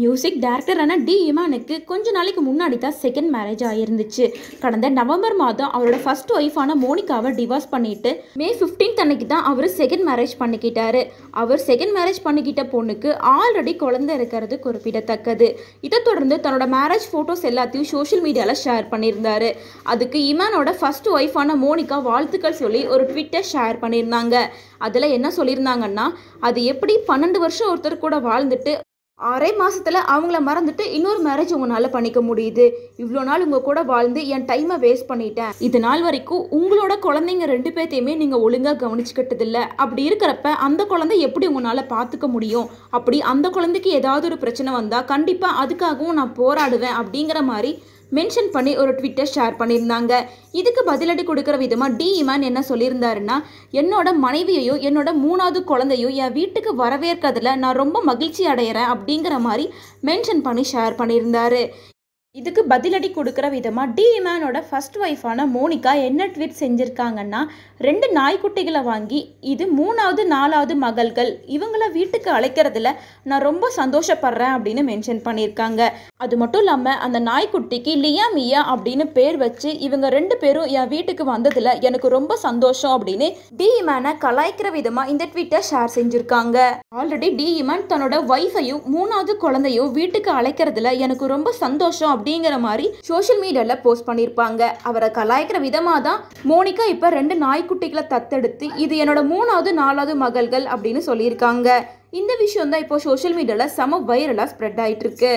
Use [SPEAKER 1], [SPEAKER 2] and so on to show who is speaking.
[SPEAKER 1] music டைரக்டரான D இமானுக்கு கொஞ்ச நாளைக்கு முன்னாடி தான் செகண்ட் மேரேஜ் ஆகிருந்துச்சு கடந்த நவம்பர் மாதம் அவரோட ஃபர்ஸ்ட் ஒய்ஃபான மோனிகாவை டிவோர்ஸ் பண்ணிட்டு மே ஃபிஃப்டீன்த் அன்னைக்கு தான் அவர் செகண்ட் மேரேஜ் பண்ணிக்கிட்டாரு அவர் செகண்ட் மேரேஜ் பண்ணிக்கிட்ட பொண்ணுக்கு ஆல்ரெடி குழந்தை இருக்கிறது குறிப்பிடத்தக்கது இதை தொடர்ந்து தன்னோட மேரேஜ் ஃபோட்டோஸ் எல்லாத்தையும் சோஷியல் மீடியாவில் ஷேர் பண்ணியிருந்தாரு அதுக்கு இமானோட ஃபர்ஸ்ட் ஒய்ஃபான மோனிகா வாழ்த்துக்கள் சொல்லி ஒரு ட்விட்டர் ஷேர் பண்ணியிருந்தாங்க அதில் என்ன சொல்லியிருந்தாங்கன்னா அது எப்படி பன்னெண்டு வருஷம் ஒருத்தர் கூட வாழ்ந்துட்டு அரை மாதத்தில் அவங்கள மறந்துட்டு இன்னொரு மேரேஜ் உங்களால் பண்ணிக்க முடியுது இவ்வளோ நாள் உங்கள் கூட வாழ்ந்து என் டைமை வேஸ்ட் பண்ணிட்டேன் இது நாள் வரைக்கும் உங்களோட குழந்தைங்க ரெண்டு பேர்த்தையுமே நீங்கள் ஒழுங்காக கவனிச்சுக்கிட்டதில்ல அப்படி இருக்கிறப்ப அந்த குழந்தை எப்படி உங்களால் பார்த்துக்க முடியும் அப்படி அந்த குழந்தைக்கு ஏதாவது ஒரு பிரச்சனை வந்தால் கண்டிப்பாக அதுக்காகவும் நான் போராடுவேன் அப்படிங்கிற மாதிரி மென்ஷன் பண்ணி ஒரு ட்விட்டர் ஷேர் பண்ணியிருந்தாங்க இதுக்கு பதிலடி கொடுக்குற விதமாக டி இமான் என்ன சொல்லியிருந்தாருன்னா என்னோட மனைவியையோ என்னோட மூணாவது குழந்தையோ என் வீட்டுக்கு வரவேற்கிறதுல நான் ரொம்ப மகிழ்ச்சி அடையிறேன் அப்படிங்கிற மாதிரி மென்ஷன் பண்ணி ஷேர் பண்ணியிருந்தாரு இதுக்கு பதிலடி கொடுக்குற விதமாக டி ஃபஸ்ட் ஃபர்ஸ்ட் ஒய்ஃபான மோனிகா என்ன ட்வீட் செஞ்சுருக்காங்கன்னா ரெண்டு நாய்க்குட்டிகளை வாங்கி இது மூணாவது நாலாவது மகள்கள் இவங்கள வீட்டுக்கு அழைக்கிறதுல நான் ரொம்ப சந்தோஷப்படுறேன் அப்படின்னு மென்ஷன் பண்ணியிருக்காங்க அது மட்டும் இல்லாமல் அந்த நாய்க்குட்டிக்கு லியா மியா அப்படின்னு பேர் வச்சு இவங்க ரெண்டு பேரும் என் வீட்டுக்கு வந்ததில் எனக்கு ரொம்ப சந்தோஷம் அப்படின்னு டிஇமேனை கலாய்க்கிற விதமாக இந்த ட்வீட்டை ஷேர் செஞ்சுருக்காங்க ஆல்ரெடி டிஇமேன் தன்னோட ஒய்ஃபையும் மூணாவது குழந்தையும் வீட்டுக்கு அழைக்கிறதுல எனக்கு ரொம்ப சந்தோஷம் அப்படிங்கிற மாதிரி சோஷியல் மீடியாவில் போஸ்ட் பண்ணியிருப்பாங்க அவரை கலாய்க்கிற விதமாக தான் மோனிகா இப்போ ரெண்டு நாய்க்குட்டிகளை தத்தெடுத்து இது என்னோட மூணாவது நாலாவது மகள்கள் அப்படின்னு சொல்லியிருக்காங்க இந்த விஷயம் தான் இப்போ சோஷியல் மீடியாவில் செம வைரலாக ஸ்ப்ரெட் ஆயிட்டு இருக்கு